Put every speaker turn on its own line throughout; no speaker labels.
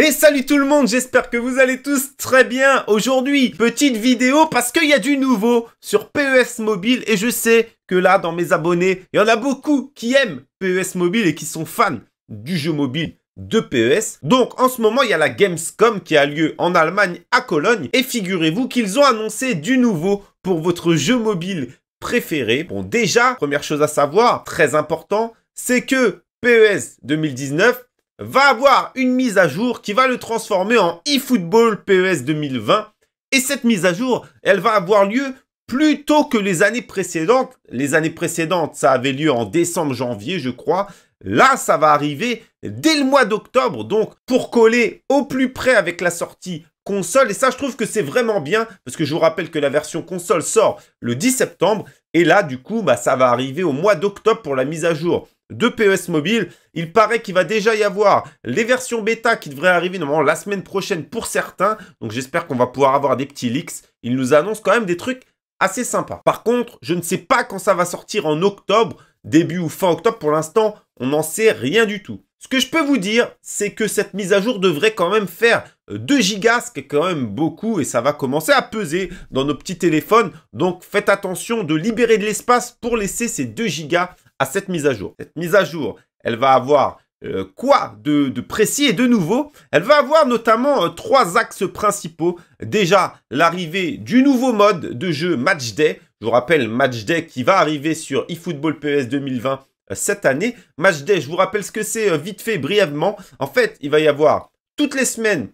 Et salut tout le monde, j'espère que vous allez tous très bien. Aujourd'hui, petite vidéo parce qu'il y a du nouveau sur PES Mobile et je sais que là, dans mes abonnés, il y en a beaucoup qui aiment PES Mobile et qui sont fans du jeu mobile de PES. Donc en ce moment, il y a la Gamescom qui a lieu en Allemagne à Cologne et figurez-vous qu'ils ont annoncé du nouveau pour votre jeu mobile préféré. Bon déjà, première chose à savoir, très important, c'est que PES 2019 va avoir une mise à jour qui va le transformer en eFootball PES 2020. Et cette mise à jour, elle va avoir lieu plus tôt que les années précédentes. Les années précédentes, ça avait lieu en décembre, janvier, je crois. Là, ça va arriver dès le mois d'octobre, donc pour coller au plus près avec la sortie console. Et ça, je trouve que c'est vraiment bien, parce que je vous rappelle que la version console sort le 10 septembre. Et là, du coup, bah, ça va arriver au mois d'octobre pour la mise à jour de PES Mobile. Il paraît qu'il va déjà y avoir les versions bêta qui devraient arriver normalement la semaine prochaine pour certains. Donc j'espère qu'on va pouvoir avoir des petits leaks. Il nous annonce quand même des trucs assez sympas. Par contre, je ne sais pas quand ça va sortir en octobre, début ou fin octobre. Pour l'instant, on n'en sait rien du tout. Ce que je peux vous dire, c'est que cette mise à jour devrait quand même faire 2 gigas, ce qui est quand même beaucoup, et ça va commencer à peser dans nos petits téléphones. Donc faites attention de libérer de l'espace pour laisser ces 2 gigas à cette mise à jour. Cette mise à jour, elle va avoir euh, quoi de, précis et de nouveau Elle va avoir notamment euh, trois axes principaux. Déjà, l'arrivée du nouveau mode de jeu Match Day. Je vous rappelle, Match Day qui va arriver sur eFootball PS 2020 euh, cette année. Match Day, je vous rappelle ce que c'est vite fait, brièvement. En fait, il va y avoir toutes les semaines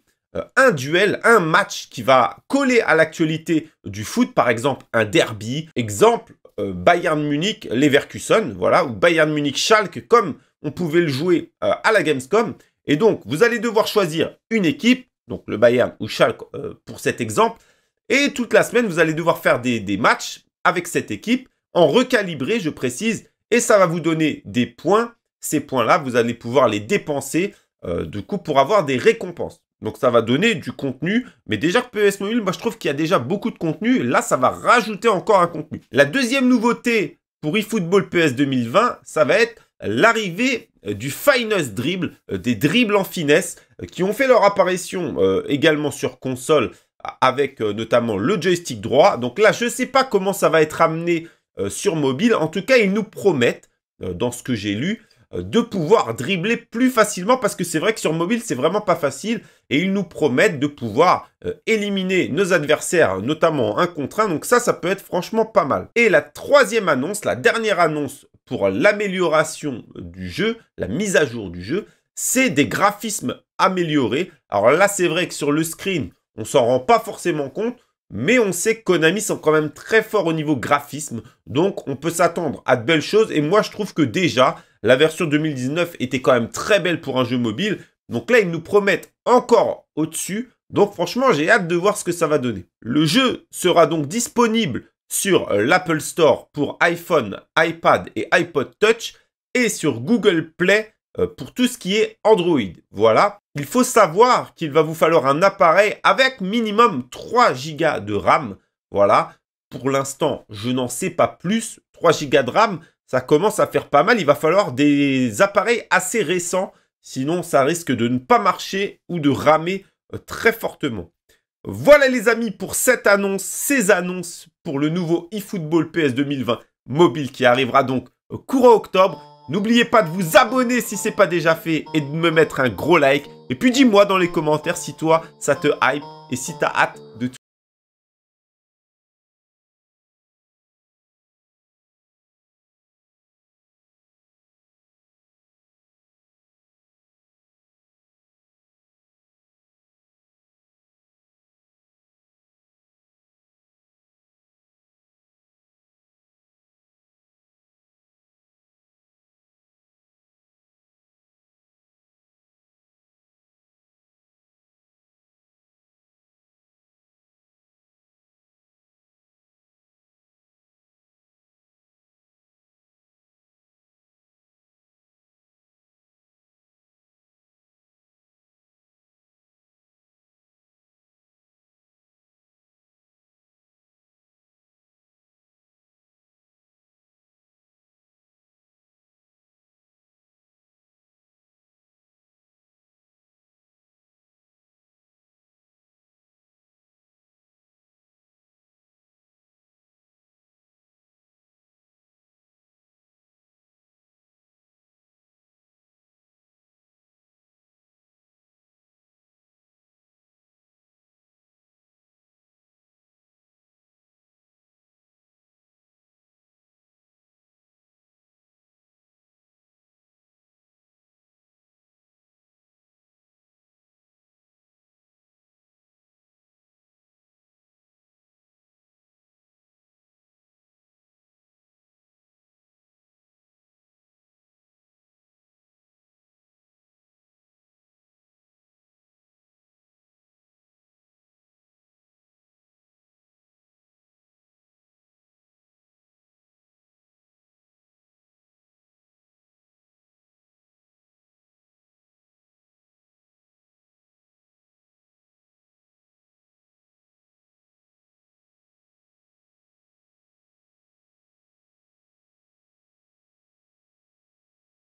un duel, un match qui va coller à l'actualité du foot, par exemple un derby. Exemple, euh, Bayern Munich Leverkusen, voilà, ou Bayern Munich Schalke, comme on pouvait le jouer euh, à la Gamescom. Et donc, vous allez devoir choisir une équipe, donc le Bayern ou Schalke euh, pour cet exemple, et toute la semaine, vous allez devoir faire des, matchs avec cette équipe, en recalibré je précise, et ça va vous donner des points. Ces points-là, vous allez pouvoir les dépenser, du coup, pour avoir des récompenses. Donc ça va donner du contenu. Mais déjà que PES Mobile, moi je trouve qu'il y a déjà beaucoup de contenu. Là, ça va rajouter encore un contenu. La deuxième nouveauté pour eFootball PS 2020, ça va être l'arrivée euh, du finest dribble, euh, des dribbles en finesse, euh, qui ont fait leur apparition également sur console avec notamment le joystick droit. Donc là, je ne sais pas comment ça va être amené sur mobile. En tout cas, ils nous promettent, dans ce que j'ai lu, euh, de pouvoir dribbler plus facilement parce que c'est vrai que sur mobile c'est vraiment pas facile et ils nous promettent de pouvoir euh, éliminer nos adversaires hein, notamment un contre un donc ça ça peut être franchement pas mal. Et la troisième annonce, la dernière annonce pour l'amélioration du jeu, la mise à jour du jeu, c'est des graphismes améliorés. Alors là c'est vrai que sur le screen on s'en rend pas forcément compte mais on sait que Konami sont quand même très forts au niveau graphisme, donc on peut s'attendre à de belles choses. Et moi, je trouve que déjà, la version 2019 était quand même très belle pour un jeu mobile. Donc là, ils nous promettent encore au-dessus. Donc franchement, j'ai hâte de voir ce que ça va donner. Le jeu sera donc disponible sur euh, l'Apple Store pour iPhone, iPad et iPod Touch et sur Google Play euh, pour tout ce qui est Android. Voilà. Il faut savoir qu'il va vous falloir un appareil avec minimum 3 Go de RAM. Voilà. Pour l'instant, je n'en sais pas plus. 3 Go de RAM, ça commence à faire pas mal. Il va falloir des appareils assez récents, sinon ça risque de ne pas marcher ou de ramer euh, très fortement. Voilà les amis pour cette annonce, ces annonces pour le nouveau eFootball PS 2020 mobile qui arrivera donc euh, courant octobre. N'oubliez pas de vous abonner si c'est pas déjà fait et de me mettre un gros like. Et puis dis-moi dans les commentaires si toi ça te hype et si tu as hâte de